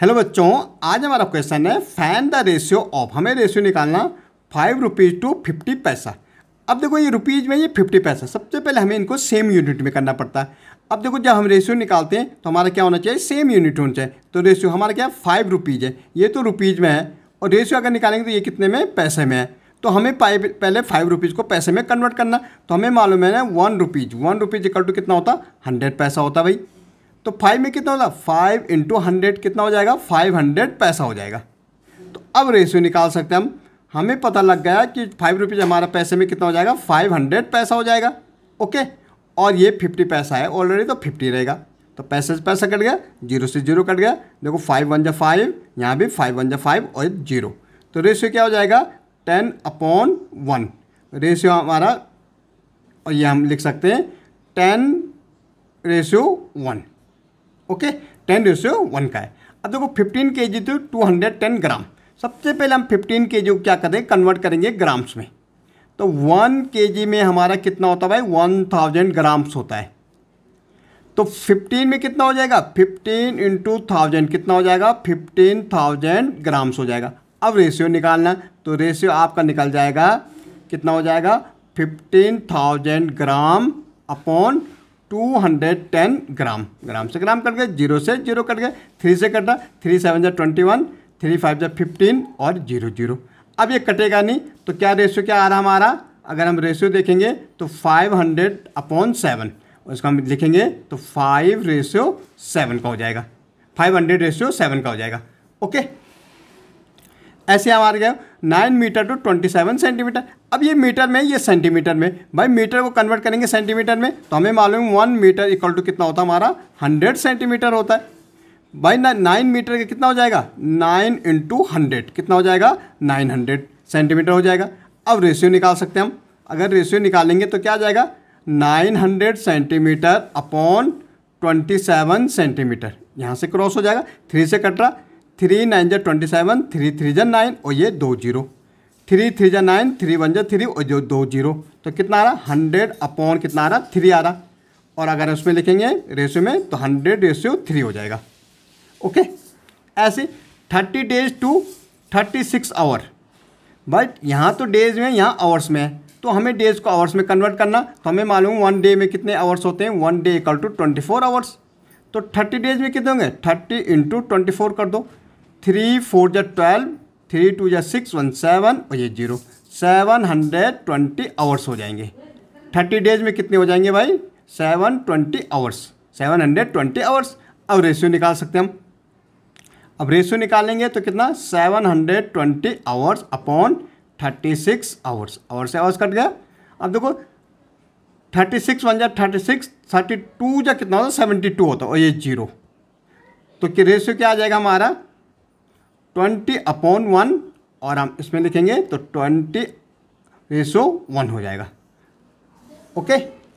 hello बच्चों आज हमारा क्वेश्चन है फैन द रेशियो ऑफ हमें रेशियो निकालना five rupees to fifty paisa अब देखो ये रुपीज़ में ये फिफ्टी पैसा सबसे पहले हमें इनको सेम यूनिट में करना पड़ता है अब देखो जब हम रेशियो निकालते हैं तो हमारा क्या होना चाहिए सेम यूनिट होना चाहिए तो रेशियो हमारा क्या फाइव रुपीज़ है ये तो रुपीज़ में है और रेशियो अगर निकालेंगे तो ये कितने में पैसे में है तो हमें फाइव पहले फाइव रुपीज़ को पैसे में कन्वर्ट करना तो हमें मालूम है ना one rupees one rupees equal to कितना होता हंड्रेड पैसा होता भाई तो फाइव में कितना होगा फाइव इंटू हंड्रेड कितना हो जाएगा फाइव हंड्रेड पैसा हो जाएगा तो अब रेशियो निकाल सकते हैं हम हमें पता लग गया कि फाइव रुपीज़ हमारा पैसे में कितना हो जाएगा फाइव हंड्रेड पैसा हो जाएगा ओके और ये फिफ्टी पैसा है ऑलरेडी तो फिफ्टी रहेगा तो पैसे से पैसा कट गया जीरो से जीरो कट गया देखो फाइव वन जा फाइव यहाँ भी फाइव वन जा फाइव और जीरो तो रेशियो क्या हो जाएगा टेन अपॉन वन रेशियो हमारा और ये हम लिख सकते हैं ten ratio one okay ten ratio one का है अब देखो फिफ्टीन के जी तो टू हंड्रेड टेन ग्राम सबसे पहले हम फिफ्टीन के जी को क्या करेंगे कन्वर्ट करेंगे ग्राम्स में तो वन के जी में हमारा कितना होता है भाई वन थाउजेंड ग्राम्स होता है तो फिफ्टीन में कितना हो जाएगा फिफ्टीन इंटू थाउजेंड कितना हो जाएगा फिफ्टीन थाउजेंड ग्राम्स हो जाएगा अब रेशियो निकालना तो रेशियो आपका निकल जाएगा कितना हो जाएगा fifteen thousand gram upon 210 gram gram से ग्राम कट गए जीरो से जीरो कट गए थ्री से कटा थ्री सेवन जै ट्वेंटी वन थ्री फाइव जै फिफ्टीन और जीरो जीरो अब ये कटेगा नहीं तो क्या रेशियो क्या आ रहा हमारा अगर हम रेशियो देखेंगे तो फाइव हंड्रेड अपॉन सेवन उसको हम लिखेंगे तो फाइव रेशियो सेवन का हो जाएगा फाइव हंड्रेड रेशियो सेवन का हो जाएगा ओके ऐसे हमारे गए nine meter to twenty seven centimeter अब ये मीटर में ये सेंटीमीटर में भाई मीटर को कन्वर्ट करेंगे सेंटीमीटर में तो हमें मालूम है वन मीटर इक्वल टू कितना होता है हमारा हंड्रेड सेंटीमीटर होता है भाई ना नाइन मीटर का कितना हो जाएगा नाइन इंटू हंड्रेड कितना हो जाएगा नाइन हंड्रेड सेंटीमीटर हो जाएगा अब रेशियो निकाल सकते हैं हम अगर रेशियो निकालेंगे तो क्या आ जाएगा nine hundred centimeter upon twenty seven centimeter यहाँ से क्रॉस हो जाएगा थ्री से कट रहा थ्री नाइन जै ट्वेंटी सेवन थ्री थ्री जन नाइन और ये दो जीरो थ्री थ्री जा नाइन थ्री वन जा थ्री और जो दो जीरो तो कितना आ रहा हंड्रेड अपॉन कितना आ रहा थ्री आ रहा और अगर उसमें लिखेंगे रेशियो में तो हंड्रेड रेशियो थ्री हो जाएगा ओके ऐसे thirty days to thirty six hour but यहाँ तो डेज में यहाँ आवर्स में है तो हमें डेज को आवर्स में कन्वर्ट करना तो हमें मालूम वन डे में कितने आवर्स होते हैं one day equal to twenty four hours तो थर्टी डेज में कितने होंगे थर्टी इंटू ट्वेंटी फोर कर दो थ्री फोर जै ट्वेल्व थ्री टू या सिक्स वन सेवन और ये zero seven hundred twenty hours हो जाएंगे थर्टी डेज में कितने हो जाएंगे भाई seven twenty hours seven hundred twenty hours अब रेशियो निकाल सकते हैं हम अब रेशियो निकालेंगे तो कितना seven hundred twenty hours upon thirty six hours hour से आवर्स कट गया अब देखो थर्टी सिक्स वन जा थर्टी सिक्स थर्टी टू जा कितना होता है सेवेंटी टू होता है और ये जीरो तो कि रेशियो क्या आ जाएगा हमारा ट्वेंटी अपॉन वन और हम इसमें लिखेंगे तो ट्वेंटी रेशो वन हो जाएगा ओके